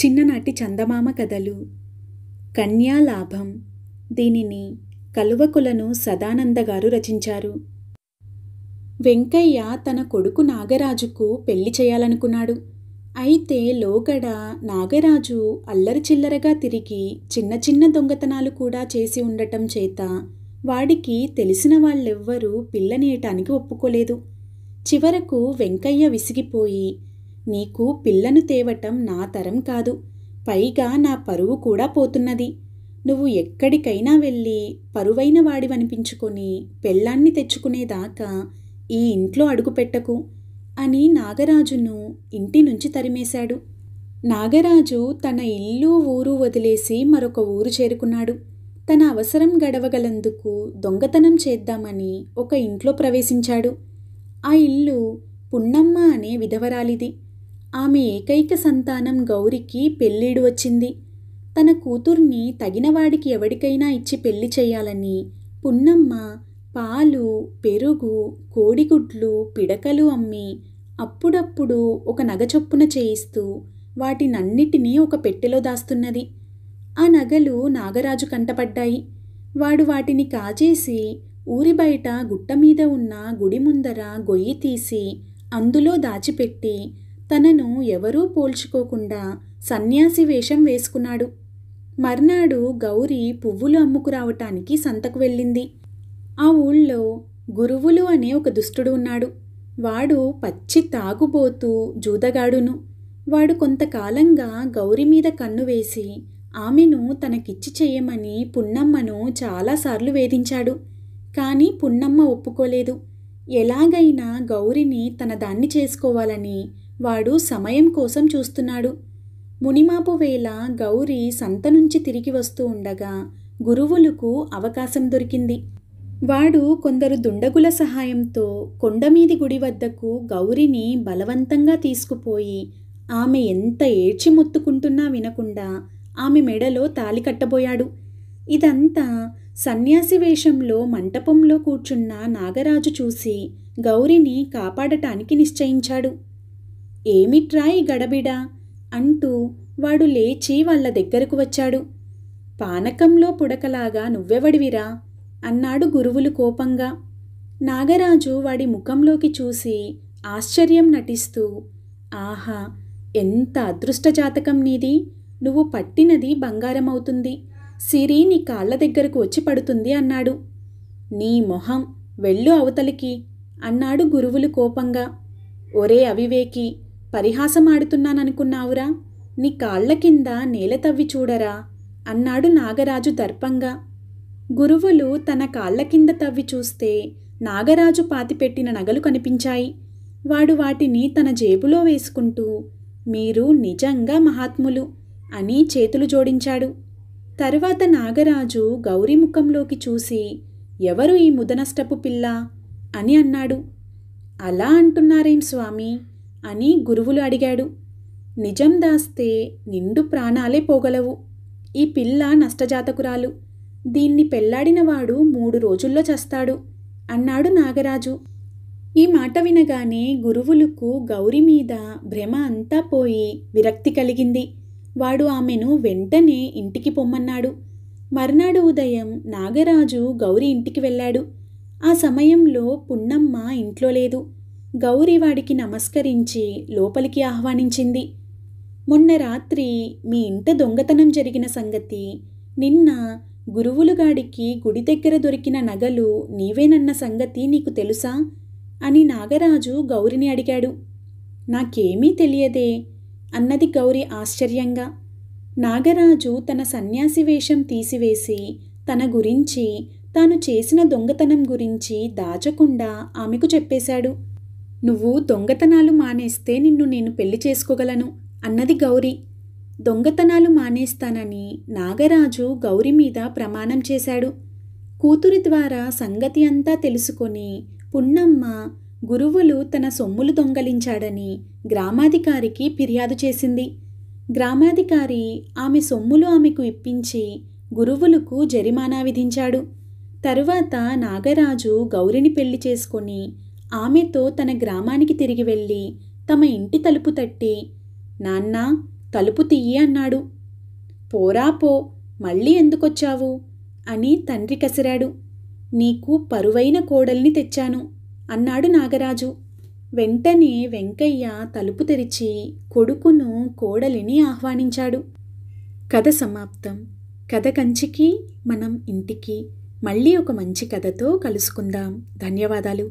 చిన్ననాటి చందమామ కథలు కన్యాలాభం దీనిని కలువకులను సదానంద గారు రచించారు వెంకయ్య తన కొడుకు నాగరాజుకు పెళ్లి చేయాలనుకున్నాడు అయితే లోగడ నాగరాజు అల్లరి చిల్లరగా తిరిగి చిన్న చిన్న దొంగతనాలు కూడా చేసి ఉండటం చేత వాడికి తెలిసిన వాళ్ళెవ్వరూ పిల్లనేయటానికి ఒప్పుకోలేదు చివరకు వెంకయ్య విసిగిపోయి నీకు పిల్లను తేవటం నా తరం కాదు పైగా నా పరువు కూడా పోతున్నది నువ్వు ఎక్కడికైనా వెళ్ళి పరువైన వాడివనిపించుకొని పెళ్ళాన్ని తెచ్చుకునేదాకా ఈ ఇంట్లో అడుగుపెట్టకు అని నాగరాజును ఇంటి నుంచి తరిమేశాడు నాగరాజు తన ఇల్లు ఊరు వదిలేసి మరొక ఊరు చేరుకున్నాడు తన అవసరం గడవగలందుకు దొంగతనం చేద్దామని ఒక ఇంట్లో ప్రవేశించాడు ఆ ఇల్లు పున్నమ్మ అనే విధవరాలిది ఆమె ఏకైక సంతానం గౌరికి పెళ్ళిడు వచ్చింది తన కూతుర్ని తగినవాడికి ఎవడికైనా ఇచ్చి పెళ్లి చేయాలని పున్నమ్మ పాలు పెరుగు కోడిగుడ్లు పిడకలు అమ్మి అప్పుడప్పుడు ఒక నగ చొప్పున చేయిస్తూ వాటినన్నిటినీ ఒక పెట్టెలో దాస్తున్నది ఆ నగలు నాగరాజు కంటపడ్డాయి వాడు వాటిని కాజేసి ఊరి బయట గుట్ట మీద ఉన్న గుడి ముందర గొయ్యి తీసి అందులో దాచిపెట్టి తనను ఎవరూ పోల్చుకోకుండా సన్యాసి వేషం వేసుకున్నాడు మర్నాడు గౌరీ పువ్వులు అమ్ముకురావటానికి సంతకు వెళ్ళింది ఆ ఊళ్ళో గురువులు అనే ఒక దుష్టుడు ఉన్నాడు వాడు పచ్చి తాగుబోతూ జూదగాడును వాడు కొంతకాలంగా గౌరి మీద కన్ను వేసి ఆమెను తనకిచ్చి చేయమని పున్నమ్మను చాలాసార్లు వేధించాడు కానీ పున్నమ్మ ఒప్పుకోలేదు ఎలాగైనా గౌరిని తన దాన్ని చేసుకోవాలని వాడు సమయం కోసం చూస్తున్నాడు మునిమాపు వేళ గౌరీ సంత నుంచి తిరిగి వస్తూ ఉండగా గురువులకు అవకాశం దొరికింది వాడు కొందరు దుండగుల సహాయంతో కొండమీది గుడి వద్దకు గౌరిని బలవంతంగా తీసుకుపోయి ఆమె ఎంత ఏడ్చి మొత్తుకుంటున్నా వినకుండా ఆమె మెడలో తాలి కట్టబోయాడు ఇదంతా సన్యాసి వేషంలో మంటపంలో కూర్చున్న నాగరాజు చూసి గౌరిని కాపాడటానికి నిశ్చయించాడు ఏమిట్రా ఈ గడబిడ అంటూ వాడు లేచి వాళ్ళ దగ్గరకు వచ్చాడు పానకంలో పుడకలాగా నువ్వెవడివిరా అన్నాడు గురువులు కోపంగా నాగరాజు వాడి ముఖంలోకి చూసి ఆశ్చర్యం నటిస్తూ ఆహా ఎంత అదృష్ట జాతకం నీది నువ్వు పట్టినది బంగారమవుతుంది సిరి నీ కాళ్ళ దగ్గరకు వచ్చి పడుతుంది అన్నాడు నీ మొహం వెళ్ళు అవతలికి అన్నాడు గురువులు కోపంగా ఒరే అవివేకి పరిహాసమాడుతున్నాననుకున్నావురా నీ కాళ్ల కింద నేల తవ్వి చూడరా అన్నాడు నాగరాజు దర్పంగా గురువులు తన కాళ్ల కింద తవ్వి చూస్తే నాగరాజు పాతిపెట్టిన నగలు కనిపించాయి వాడు వాటిని తన జేబులో వేసుకుంటూ మీరు నిజంగా మహాత్ములు అని చేతులు జోడించాడు తర్వాత నాగరాజు గౌరీ ముఖంలోకి చూసి ఎవరు ఈ ముదనష్టపు పిల్ల అని అన్నాడు అలా అంటున్నారేం స్వామి అని గురువులు అడిగాడు నిజం దాస్తే నిండు ప్రాణాలే పోగలవు ఈ పిల్ల నష్టజాతకురాలు దీన్ని పెళ్లాడినవాడు మూడు రోజుల్లో చస్తాడు అన్నాడు నాగరాజు ఈ మాట వినగానే గురువులకు గౌరి మీద భ్రమ అంతా పోయి విరక్తి కలిగింది వాడు ఆమెను వెంటనే ఇంటికి పొమ్మన్నాడు మర్నాడు ఉదయం నాగరాజు గౌరి ఇంటికి వెళ్ళాడు ఆ సమయంలో పున్నమ్మ ఇంట్లో లేదు గౌరీవాడికి నమస్కరించి లోపలికి ఆహ్వానించింది మొన్న రాత్రి మీ ఇంట దొంగతనం జరిగిన సంగతి నిన్న గురువులుగాడికి గుడి దగ్గర దొరికిన నగలు నీవేనన్న సంగతి నీకు తెలుసా అని నాగరాజు గౌరిని అడిగాడు నాకేమీ తెలియదే అన్నది గౌరి ఆశ్చర్యంగా నాగరాజు తన సన్యాసి వేషం తీసివేసి తన గురించి తాను చేసిన దొంగతనం గురించి దాచకుండా ఆమెకు చెప్పేశాడు నువ్వు దొంగతనాలు మానేస్తే నిన్ను నేను పెళ్లి చేసుకోగలను అన్నది గౌరీ దొంగతనాలు మానేస్తానని నాగరాజు గౌరి మీద ప్రమాణం చేశాడు కూతురి ద్వారా సంగతి అంతా తెలుసుకొని పున్నమ్మ గురువులు తన సొమ్ములు దొంగలించాడని గ్రామాధికారికి ఫిర్యాదు చేసింది గ్రామాధికారి ఆమె సొమ్ములు ఆమెకు ఇప్పించి గురువులకు జరిమానా విధించాడు తరువాత నాగరాజు గౌరిని పెళ్లి చేసుకొని ఆమెతో తన గ్రామానికి తిరిగి వెళ్ళి తమ ఇంటి తలుపు తట్టి నాన్న తలుపు తీయి అన్నాడు పోరా పో మళ్ళీ ఎందుకొచ్చావు అని తండ్రి కసిరాడు నీకు పరువైన కోడల్ని తెచ్చాను అన్నాడు నాగరాజు వెంటనే వెంకయ్య తలుపు తెరిచి కొడుకును కోడలిని ఆహ్వానించాడు కథ సమాప్తం కథ కంచికి మనం ఇంటికి మళ్ళీ ఒక మంచి కథతో కలుసుకుందాం ధన్యవాదాలు